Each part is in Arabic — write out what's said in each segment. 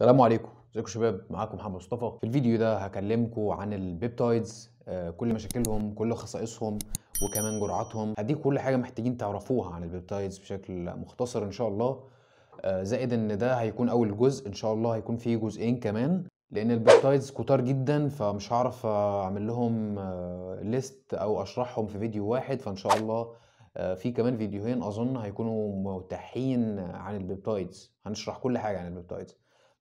السلام عليكم ازيكم شباب معاكم محمد مصطفى في الفيديو ده هكلمكم عن البيبتايدز آه، كل مشاكلهم كل خصائصهم وكمان جرعاتهم هديك كل حاجه محتاجين تعرفوها عن البيبتايدز بشكل مختصر ان شاء الله آه، زائد ان ده هيكون اول جزء ان شاء الله هيكون فيه جزئين كمان لان البيبتايدز كتار جدا فمش هعرف اعمل لهم ليست آه، او اشرحهم في فيديو واحد فان شاء الله في كمان فيديوهين اظن هيكونوا متاحين عن البيبتايدز هنشرح كل حاجه عن البيبتايدز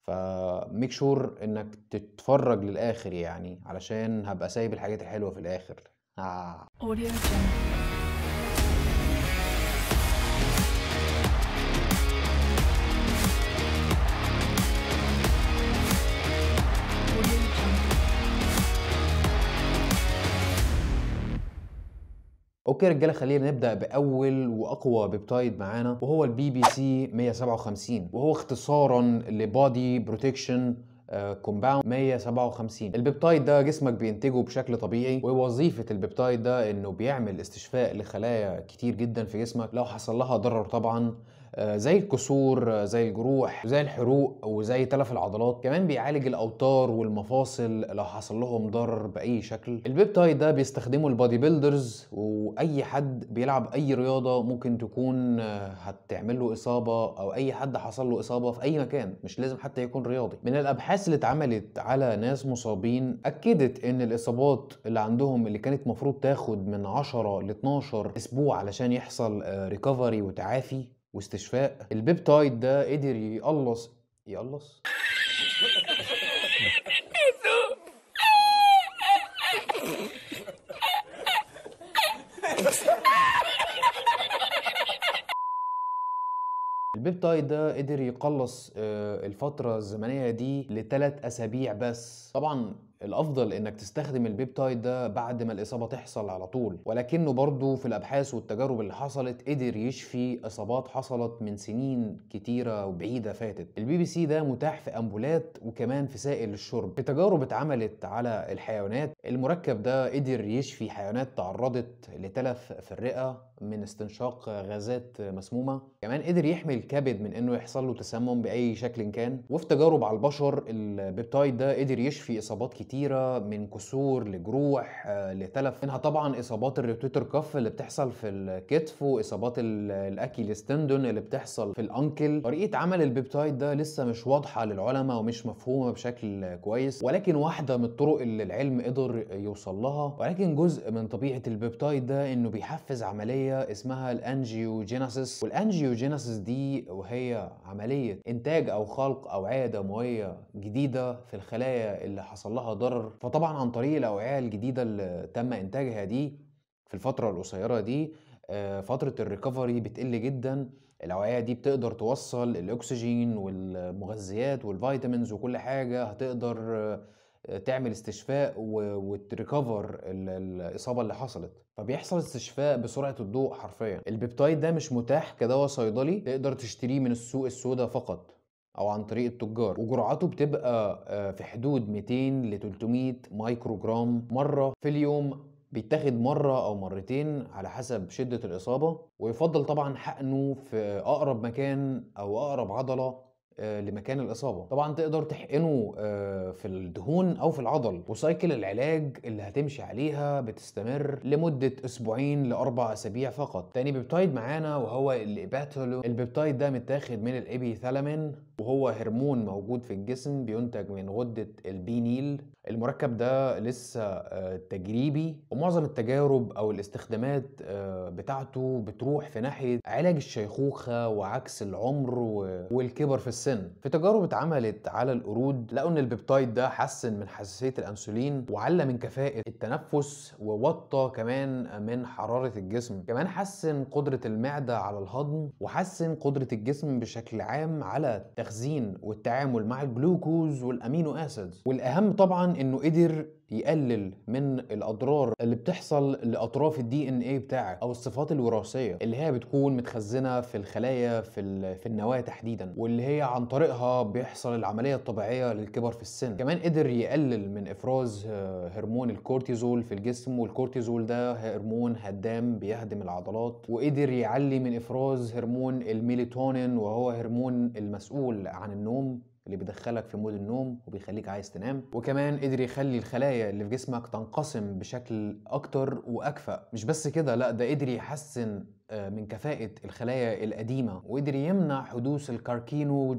فميك شور انك تتفرج للاخر يعني علشان هبقى سايب الحاجات الحلوه في الاخر آه. اوكي رجاله خلينا نبدا باول واقوى بيبتايد معانا وهو البي بي سي 157 وهو اختصارا لبادي بروتكشن آه، كومباوند 157 البيبتايد ده جسمك بينتجه بشكل طبيعي ووظيفه البيبتايد ده انه بيعمل استشفاء لخلايا كتير جدا في جسمك لو حصل لها ضرر طبعا آه، زي الكسور آه، زي الجروح زي الحروق وزي تلف العضلات كمان بيعالج الاوتار والمفاصل لو حصل لهم ضرر باي شكل البيبتايد ده بيستخدمه البادي بيلدرز واي حد بيلعب اي رياضه ممكن تكون آه، هتعمل له اصابه او اي حد حصل له اصابه في اي مكان مش لازم حتى يكون رياضي من الابحاث اللي اتعملت على ناس مصابين اكدت ان الاصابات اللي عندهم اللي كانت مفروض تاخد من 10 ل 12 اسبوع علشان يحصل ريكفري وتعافي واستشفاء البيبتايد ده قدر يقلص يقلص البيبتايد ده قدر يقلص آه، الفترة الزمنية دي لثلاث أسابيع بس طبعا الافضل انك تستخدم البيبتايد ده بعد ما الاصابه تحصل على طول ولكنه برضه في الابحاث والتجارب اللي حصلت قدر يشفي اصابات حصلت من سنين كتيره وبعيده فاتت البي بي سي ده متاح في امبولات وكمان في سائل الشرب في تجارب اتعملت على الحيوانات المركب ده قدر يشفي حيوانات تعرضت لتلف في الرئه من استنشاق غازات مسمومه كمان قدر يحمي الكبد من انه يحصل له تسمم باي شكل كان وفي تجارب على البشر البيبتايد ده قدر يشفي اصابات كتير كتيره من كسور لجروح آه، لتلف منها طبعا اصابات الروتيتر كف اللي بتحصل في الكتف واصابات الأكيليستندون اللي بتحصل في الانكل طريقه عمل البيبتايد ده لسه مش واضحه للعلماء ومش مفهومه بشكل كويس ولكن واحده من الطرق اللي العلم قدر يوصل لها ولكن جزء من طبيعه البيبتايد ده انه بيحفز عمليه اسمها الانجيوجينيسيس والانجيوجينيسيس دي وهي عمليه انتاج او خلق اوعيه دمويه جديده في الخلايا اللي حصل لها ضرر فطبعا عن طريق الاوعيه الجديده اللي تم انتاجها دي في الفتره القصيره دي آه، فتره الريكفري بتقل جدا الاوعيه دي بتقدر توصل الاكسجين والمغذيات والفيتامينز وكل حاجه هتقدر آه، تعمل استشفاء وتريكفر الاصابه اللي حصلت فبيحصل استشفاء بسرعه الضوء حرفيا البيبتايد ده مش متاح كدواء صيدلي تقدر تشتريه من السوق السوداء فقط او عن طريق التجار وجرعاته بتبقى آه، في حدود 200 ل 300 مايكرو جرام مره في اليوم بيتاخد مرة أو مرتين على حسب شدة الإصابة ويفضل طبعا حقنه في أقرب مكان أو أقرب عضلة آه، لمكان الاصابه طبعا تقدر تحقنه آه، في الدهون او في العضل وسايكل العلاج اللي هتمشي عليها بتستمر لمده اسبوعين لاربع اسابيع فقط تاني بيبتايد معانا وهو الاباتولو البيبتايد ده متاخد من الايبيثالامين وهو هرمون موجود في الجسم بينتج من غده البينيل المركب ده لسه آه، تجريبي ومعظم التجارب او الاستخدامات آه، بتاعته بتروح في ناحيه علاج الشيخوخه وعكس العمر والكبر في السن في تجارب اتعملت على القرود لقوا ان البيبتايد ده حسن من حساسيه الانسولين وعلى من كفاءه التنفس ووطى كمان من حراره الجسم كمان حسن قدره المعده على الهضم وحسن قدره الجسم بشكل عام على التخزين والتعامل مع الجلوكوز والامينو اسيدز والاهم طبعا انه قدر يقلل من الاضرار اللي بتحصل لاطراف الدي ان ايه بتاعك او الصفات الوراثيه اللي هي بتكون متخزنه في الخلايا في في النواه تحديدا واللي هي عن طريقها بيحصل العمليه الطبيعيه للكبر في السن كمان قدر يقلل من افراز آه، هرمون الكورتيزول في الجسم والكورتيزول ده هرمون هدام بيهدم العضلات وقدر يعلي من افراز هرمون الميلاتونين وهو هرمون المسؤول عن النوم اللي بيدخلك في مود النوم وبيخليك عايز تنام وكمان قدر يخلي الخلايا اللي في جسمك تنقسم بشكل اكتر واكفأ مش بس كده لا ده قدر يحسن آه، من كفاءة الخلايا القديمة وقدر يمنع حدوث الكاركينو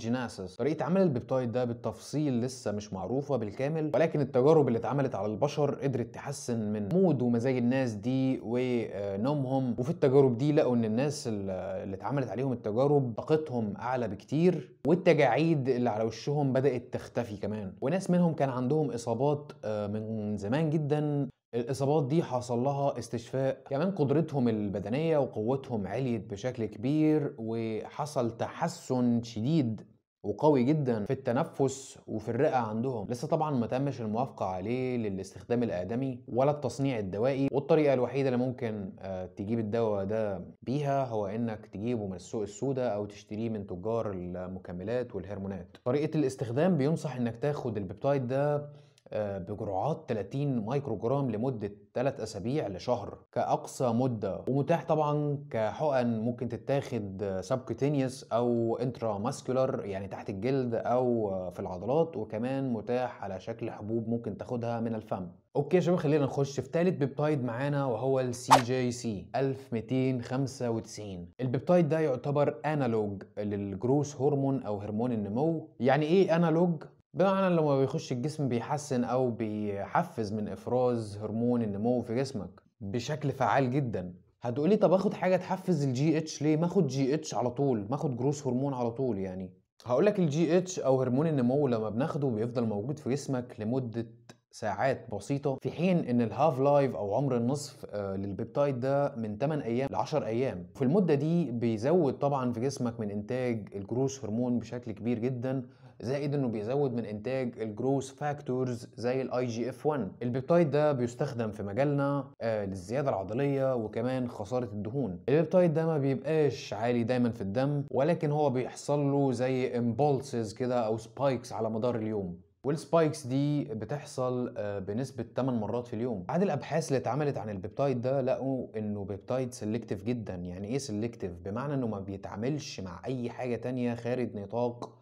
طريقة عمل البيبتايد ده بالتفصيل لسه مش معروفة بالكامل ولكن التجارب اللي اتعملت على البشر قدرت تحسن من مود ومزاج الناس دي ونومهم آه، وفي التجارب دي لقوا ان الناس اللي اتعملت عليهم التجارب طاقتهم اعلى بكتير والتجاعيد اللي على وشهم بدأت تختفي كمان وناس منهم كان عندهم اصابات آه، من زمان جدا الإصابات دي حصل لها استشفاء كمان قدرتهم البدنية وقوتهم عليت بشكل كبير وحصل تحسن شديد وقوي جدا في التنفس وفي الرئة عندهم لسه طبعا ما تمش الموافقة عليه للاستخدام الآدمي ولا التصنيع الدوائي والطريقة الوحيدة اللي ممكن آه، تجيب الدواء ده بيها هو انك تجيبه من السوق السوداء او تشتريه من تجار المكملات والهرمونات طريقة الاستخدام بينصح انك تاخد البيبتايد ده بجرعات 30 مايكرو جرام لمدة 3 أسابيع لشهر كأقصى مدة ومتاح طبعا كحقن ممكن تتاخد سبكوتينيوس أو انترا ماسكولار يعني تحت الجلد أو في العضلات وكمان متاح على شكل حبوب ممكن تاخدها من الفم اوكي يا شباب خلينا نخش في ثالث بيبتايد معانا وهو السي جي سي 1295 البيبتايد ده يعتبر انالوج للجروس هرمون او هرمون النمو يعني ايه انالوج بمعنى لما بيخش الجسم بيحسن أو بيحفز من إفراز هرمون النمو في جسمك بشكل فعال جدا هتقولي طب اخد حاجه تحفز الجي اتش ليه ما اخد جي اتش على طول ما اخد جروس هرمون على طول يعني هقولك الجي اتش او هرمون النمو لما بناخده بيفضل موجود في جسمك لمده ساعات بسيطة في حين ان الهاف لايف او عمر النصف آه، للبيبتايد ده من 8 ايام ل 10 ايام في المدة دي بيزود طبعا في جسمك من انتاج الجروس هرمون بشكل كبير جدا زائد انه بيزود من انتاج الجروس فاكتورز زي الاي جي اف 1 البيبتايد ده بيستخدم في مجالنا آه، للزياده العضليه وكمان خساره الدهون البيبتايد ده ما بيبقاش عالي دايما في الدم ولكن هو بيحصل له زي امبولسز كده او سبايكس على مدار اليوم والسبايكس دي بتحصل آه، بنسبة 8 مرات في اليوم بعد الأبحاث اللي اتعملت عن البيبتايد ده لقوا إنه بيبتايد سيلكتيف جدا يعني إيه سيلكتيف؟ بمعنى إنه ما بيتعاملش مع أي حاجة تانية خارج نطاق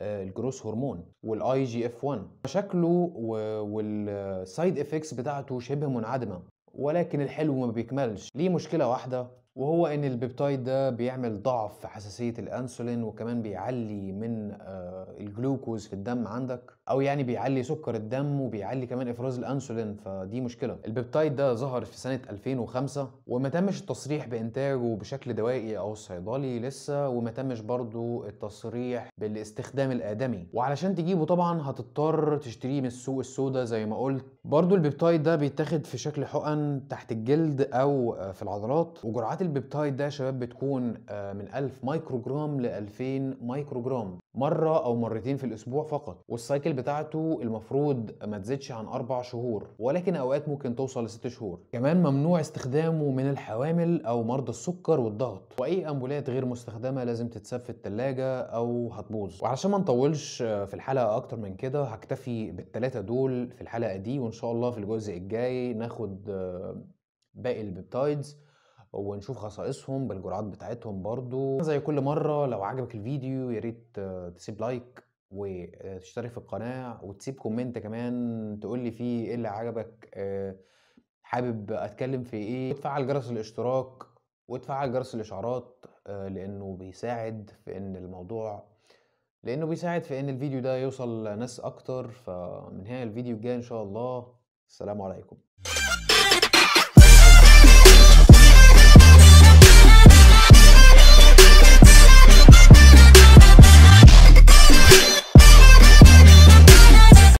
آه، الجروس هرمون والاي جي اف 1 شكله والسايد افكس بتاعته شبه منعدمه ولكن الحلو ما بيكملش ليه مشكله واحده وهو ان البيبتايد ده بيعمل ضعف في حساسيه الانسولين وكمان بيعلي من آه، الجلوكوز في الدم عندك او يعني بيعلي سكر الدم وبيعلي كمان افراز الانسولين فدي مشكله البيبتايد ده ظهر في سنه 2005 وما تمش التصريح بانتاجه بشكل دوائي او صيدلي لسه وما تمش برضه التصريح بالاستخدام الادمي وعلشان تجيبه طبعا هتضطر تشتريه من السوق السوداء زي ما قلت برضه البيبتايد ده بيتاخد في شكل حقن تحت الجلد او في العضلات وجرعات البيبتايد ده يا شباب بتكون آه، من 1000 مايكروجرام ل 2000 مايكروجرام مرة أو مرتين في الأسبوع فقط والسايكل بتاعته المفروض ما تزيدش عن أربع شهور ولكن أوقات ممكن توصل لست شهور كمان ممنوع استخدامه من الحوامل أو مرضى السكر والضغط وأي أمبولات غير مستخدمة لازم تتساب في التلاجة أو هتبوظ وعلشان ما نطولش في الحلقة أكتر من كده هكتفي بالتلاتة دول في الحلقة دي وإن شاء الله في الجزء الجاي ناخد باقي البيبتايدز ونشوف خصائصهم بالجرعات بتاعتهم برضو زي كل مرة لو عجبك الفيديو ياريت تسيب لايك وتشترك في القناة وتسيب كومنت كمان تقول لي فيه ايه اللي عجبك آه، حابب اتكلم في ايه وتفعل جرس الاشتراك وتفعل جرس الاشعارات آه، لانه بيساعد في ان الموضوع لانه بيساعد في ان الفيديو ده يوصل لناس اكتر فمن هنا الفيديو الجاي ان شاء الله السلام عليكم